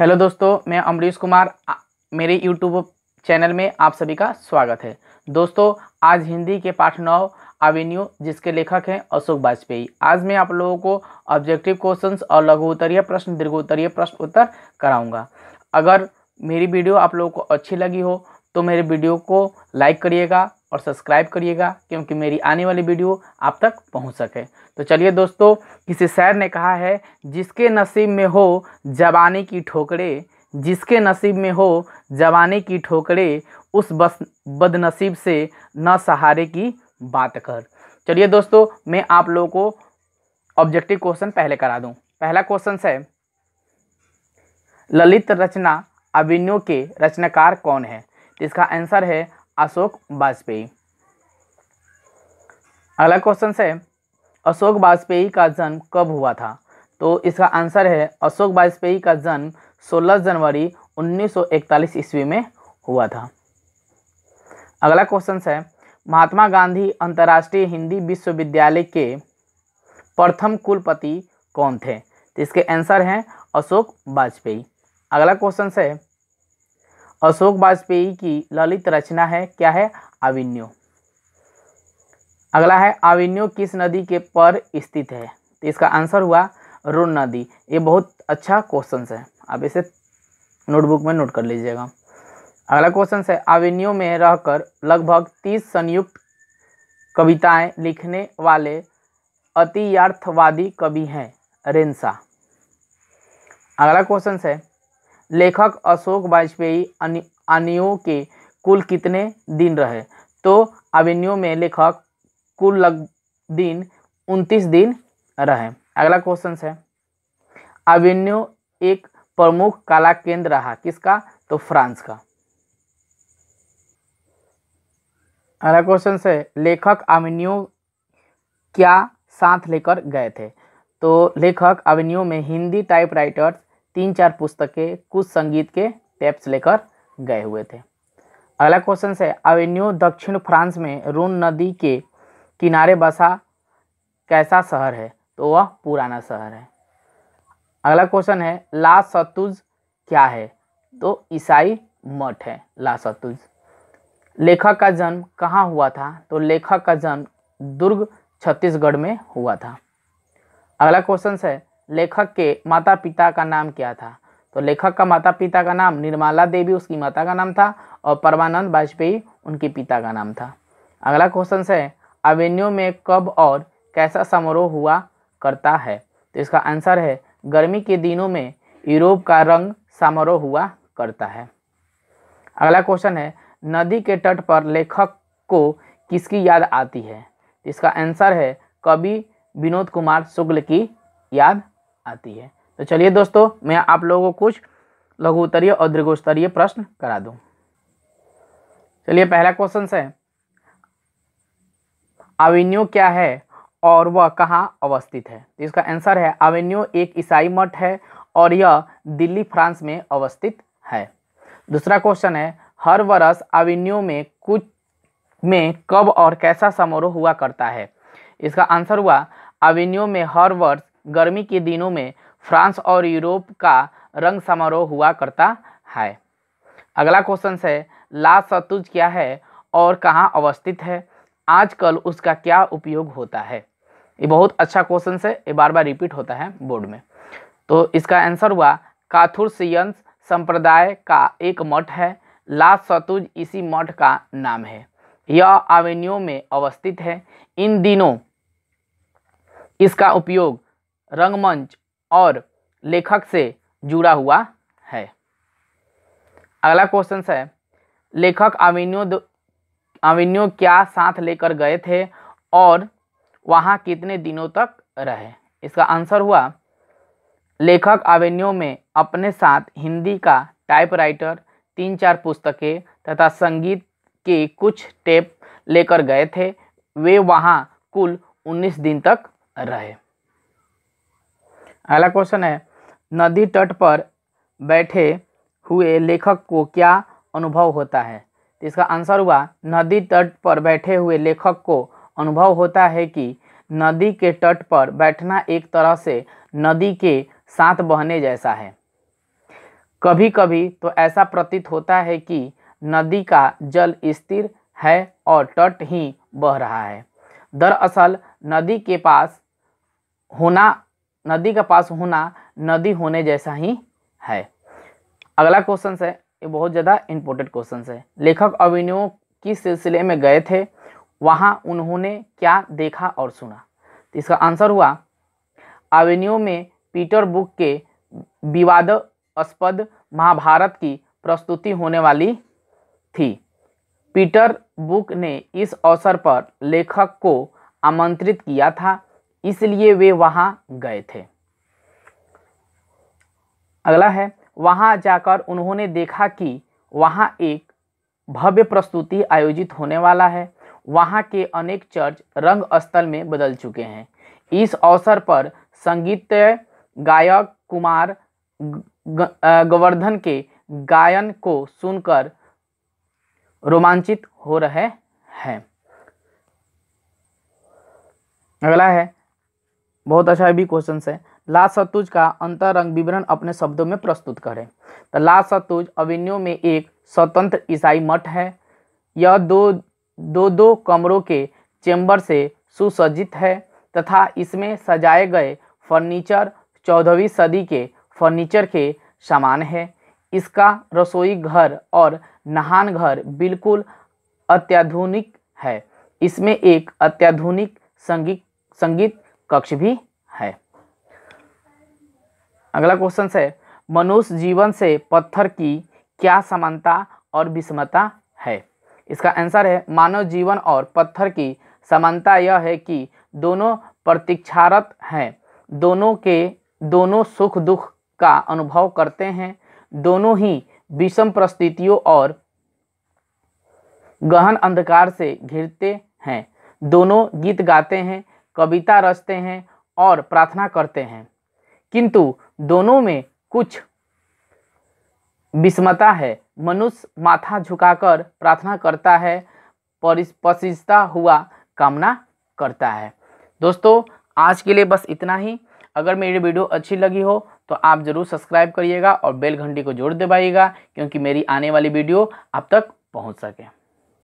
Hello दोस्तों मैं अमरीश कुमार मेरे यूट्यूब चैनल में आप सभी का स्वागत है दोस्तों आज हिंदी के पाठ नौ एवेन्यू जिसके लेखक हैं अशोक वाजपेयी आज मैं आप लोगों को ऑब्जेक्टिव क्वेश्चंस और लघु उत्तरीय प्रश्न दीर्घोत्तरीय प्रश्न उत्तर कराऊंगा अगर मेरी वीडियो आप लोगों को अच्छी लगी हो तो मेरे वीडियो को लाइक करिएगा और सब्सक्राइब करिएगा क्योंकि मेरी आने वाली वीडियो आप तक पहुंच सके तो चलिए दोस्तों किसी सैर ने कहा है जिसके नसीब में हो जवानी की ठोकरे जिसके नसीब में हो जवानी की ठोकरे उस बस बदनसीब से न सहारे की बात कर चलिए दोस्तों मैं आप लोगों को ऑब्जेक्टिव क्वेश्चन पहले करा दूँ पहला क्वेश्चन है ललित रचना अभिनयों के रचनाकार कौन है इसका आंसर है अशोक वाजपेयी अगला क्वेश्चन है अशोक वाजपेयी का जन्म कब हुआ था तो इसका आंसर है अशोक वाजपेयी का जन्म 16 जनवरी 1941 ईस्वी में हुआ था अगला क्वेश्चन है महात्मा गांधी अंतर्राष्ट्रीय हिंदी विश्वविद्यालय के प्रथम कुलपति कौन थे इसके आंसर हैं अशोक वाजपेयी अगला क्वेश्चन है अशोक वाजपेयी की ललित रचना है क्या है आविन्यो अगला है आविन्यो किस नदी के पर स्थित है तो इसका आंसर हुआ रोन नदी ये बहुत अच्छा क्वेश्चन है आप इसे नोटबुक में नोट कर लीजिएगा अगला क्वेश्चन है आविन्यो में रहकर लगभग तीस संयुक्त कविताएं लिखने वाले अतियार्थवादी कवि हैं रेंसा अगला क्वेश्चन है लेखक अशोक वाजपेयी अनियों के कुल कितने दिन रहे तो अवेन्यू में लेखक कुल लग दिन उनतीस दिन रहे अगला क्वेश्चन है अवेन्यू एक प्रमुख कला केंद्र रहा किसका तो फ्रांस का अगला क्वेश्चन है लेखक अवेन्यू क्या साथ लेकर गए थे तो लेखक अवेन्यू में हिंदी टाइपराइटर्स तीन चार पुस्तकें कुछ संगीत के टेप्स लेकर गए हुए थे अगला क्वेश्चन है अवेन्यू दक्षिण फ्रांस में रून नदी के किनारे बसा कैसा शहर है तो वह पुराना शहर है अगला क्वेश्चन है ला सतुज क्या है तो ईसाई मठ है ला सतुज लेखक का जन्म कहाँ हुआ था तो लेखक का जन्म दुर्ग छत्तीसगढ़ में हुआ था अगला क्वेश्चन है लेखक के माता पिता का नाम क्या था तो लेखक का माता पिता का नाम निर्मला देवी उसकी माता का नाम था और परमानंद वाजपेयी उनके पिता का नाम था अगला क्वेश्चन है अवेन्यू में कब और कैसा समारोह हुआ करता है तो इसका आंसर है गर्मी के दिनों में यूरोप का रंग समारोह हुआ करता है अगला क्वेश्चन है नदी के तट पर लेखक को किसकी याद आती है इसका आंसर है कवि विनोद कुमार शुक्ल की याद आती है तो चलिए दोस्तों मैं आप लोगों को कुछ लघु उत्तरीय और उत्तरीय प्रश्न करा दूं। चलिए पहला क्वेश्चन है आवेन्यू क्या है और वह कहाँ अवस्थित है तो इसका आंसर है आवेन्यू एक ईसाई मठ है और यह दिल्ली फ्रांस में अवस्थित है दूसरा क्वेश्चन है हर वर्ष आवेन्यू में कुछ में कब और कैसा समारोह हुआ करता है इसका आंसर हुआ आवेन्यू में हर वर्ष गर्मी के दिनों में फ्रांस और यूरोप का रंग समारोह हुआ करता है अगला क्वेश्चन है ला सतुज क्या है और कहाँ अवस्थित है आजकल उसका क्या उपयोग होता है ये बहुत अच्छा क्वेश्चन है ये बार बार रिपीट होता है बोर्ड में तो इसका आंसर हुआ काथुरसियंस संप्रदाय का एक मठ है ला सतुज इसी मठ का नाम है यह आवेन्यों में अवस्थित है इन दिनों इसका उपयोग रंगमंच और लेखक से जुड़ा हुआ है अगला क्वेश्चन है लेखक अमीनियो अमीनियो क्या साथ लेकर गए थे और वहाँ कितने दिनों तक रहे इसका आंसर हुआ लेखक अवेन्यू में अपने साथ हिंदी का टाइपराइटर तीन चार पुस्तकें तथा संगीत के कुछ टेप लेकर गए थे वे वहाँ कुल 19 दिन तक रहे अगला क्वेश्चन है नदी तट पर बैठे हुए लेखक को क्या अनुभव होता है तो इसका आंसर हुआ नदी तट पर बैठे हुए लेखक को अनुभव होता है कि नदी के तट पर बैठना एक तरह से नदी के साथ बहने जैसा है कभी कभी तो ऐसा प्रतीत होता है कि नदी का जल स्थिर है और तट ही बह रहा है दरअसल नदी के पास होना नदी का पास होना नदी होने जैसा ही है अगला क्वेश्चन है ये बहुत ज़्यादा इम्पोर्टेंट क्वेश्चन है लेखक अभिनयों किस सिलसिले में गए थे वहाँ उन्होंने क्या देखा और सुना तो इसका आंसर हुआ अवेन्यू में पीटर बुक के विवादस्पद महाभारत की प्रस्तुति होने वाली थी पीटर बुक ने इस अवसर पर लेखक को आमंत्रित किया था इसलिए वे वहाँ गए थे अगला है वहाँ जाकर उन्होंने देखा कि वहाँ एक भव्य प्रस्तुति आयोजित होने वाला है वहाँ के अनेक चर्च रंग स्थल में बदल चुके हैं इस अवसर पर संगीत गायक कुमार गोवर्धन के गायन को सुनकर रोमांचित हो रहे हैं अगला है बहुत अच्छा भी क्वेश्चन है ला सतुज का अंतरंग विवरण अपने शब्दों में प्रस्तुत करें तो ला सतुज अवेन्यू में एक स्वतंत्र ईसाई मठ है यह दो दो दो कमरों के चेम्बर से सुसज्जित है तथा इसमें सजाए गए फर्नीचर चौदहवीं सदी के फर्नीचर के समान है इसका रसोई घर और नहान घर बिल्कुल अत्याधुनिक है इसमें एक अत्याधुनिक संगीत संगीत कक्ष भी है अगला क्वेश्चन है मनुष्य जीवन से पत्थर की क्या समानता और विषमता है इसका आंसर है मानव जीवन और पत्थर की समानता यह है कि दोनों प्रतीक्षारत हैं दोनों के दोनों सुख दुख का अनुभव करते हैं दोनों ही विषम परिस्थितियों और गहन अंधकार से घिरते हैं दोनों गीत गाते हैं कविता रचते हैं और प्रार्थना करते हैं किंतु दोनों में कुछ विषमता है मनुष्य माथा झुकाकर प्रार्थना करता है परिपशिशता हुआ कामना करता है दोस्तों आज के लिए बस इतना ही अगर मेरी वीडियो अच्छी लगी हो तो आप ज़रूर सब्सक्राइब करिएगा और बेल घंटी को जोड़ दबाइएगा क्योंकि मेरी आने वाली वीडियो आप तक पहुंच सके